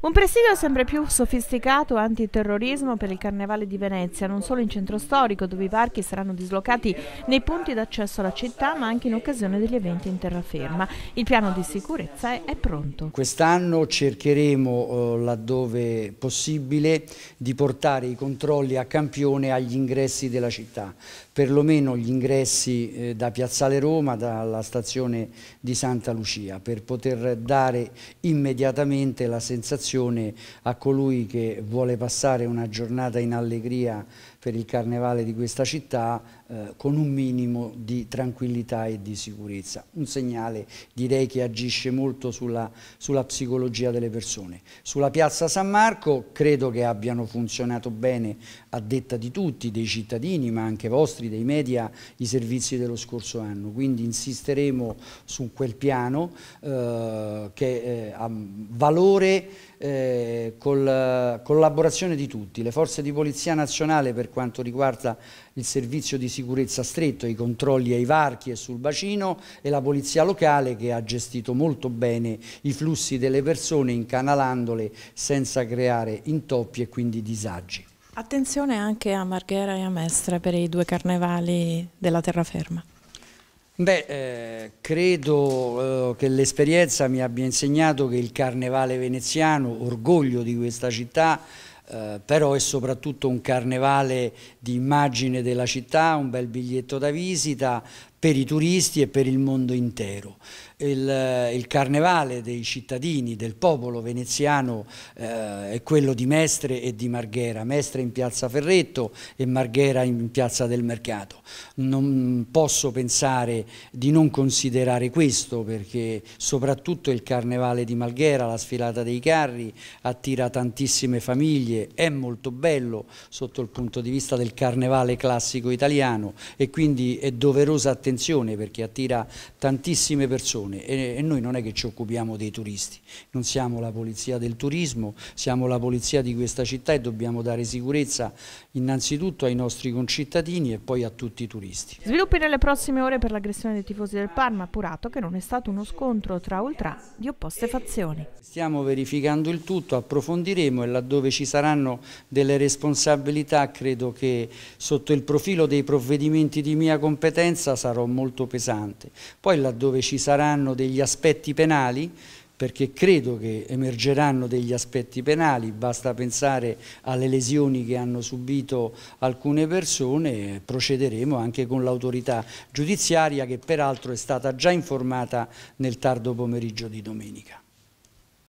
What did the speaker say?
Un presidio sempre più sofisticato antiterrorismo per il Carnevale di Venezia, non solo in centro storico, dove i varchi saranno dislocati nei punti d'accesso alla città, ma anche in occasione degli eventi in terraferma. Il piano di sicurezza è, è pronto. Quest'anno cercheremo, eh, laddove possibile, di portare i controlli a campione agli ingressi della città, perlomeno gli ingressi eh, da Piazzale Roma, dalla stazione di Santa Lucia, per poter dare immediatamente veramente la sensazione a colui che vuole passare una giornata in allegria per il carnevale di questa città eh, con un minimo di tranquillità e di sicurezza. Un segnale direi che agisce molto sulla, sulla psicologia delle persone. Sulla piazza San Marco credo che abbiano funzionato bene a detta di tutti, dei cittadini ma anche vostri, dei media, i servizi dello scorso anno. Quindi insisteremo su quel piano eh, che eh, ha valore eh, la collaborazione di tutti, le forze di Polizia Nazionale per quanto riguarda il servizio di sicurezza stretto, i controlli ai varchi e sul bacino e la polizia locale che ha gestito molto bene i flussi delle persone incanalandole senza creare intoppi e quindi disagi. Attenzione anche a Marghera e a Mestre per i due carnevali della terraferma. Beh, eh, credo eh, che l'esperienza mi abbia insegnato che il carnevale veneziano, orgoglio di questa città, eh, però è soprattutto un carnevale di immagine della città, un bel biglietto da visita, per i turisti e per il mondo intero. Il, eh, il carnevale dei cittadini, del popolo veneziano eh, è quello di Mestre e di Marghera, Mestre in piazza Ferretto e Marghera in piazza del Mercato. Non posso pensare di non considerare questo perché soprattutto il carnevale di Marghera, la sfilata dei carri, attira tantissime famiglie, è molto bello sotto il punto di vista del carnevale classico italiano e quindi è doverosa attenzione attenzione perché attira tantissime persone e, e, noi non è che ci occupiamo dei turisti, non siamo la polizia del turismo, siamo la polizia di questa città e dobbiamo dare sicurezza innanzitutto ai nostri concittadini e poi a tutti i turisti. Sviluppi nelle prossime ore per l'aggressione dei tifosi del Parma, appurato che non è stato uno scontro tra ultra di opposte fazioni. Stiamo verificando il tutto, approfondiremo e laddove ci saranno delle responsabilità credo che sotto il profilo dei provvedimenti di mia competenza sarò sarò molto pesante. Poi laddove ci saranno degli aspetti penali, perché credo che emergeranno degli aspetti penali, basta pensare alle lesioni che hanno subito alcune persone, procederemo anche con l'autorità giudiziaria che peraltro è stata già informata nel tardo pomeriggio di domenica.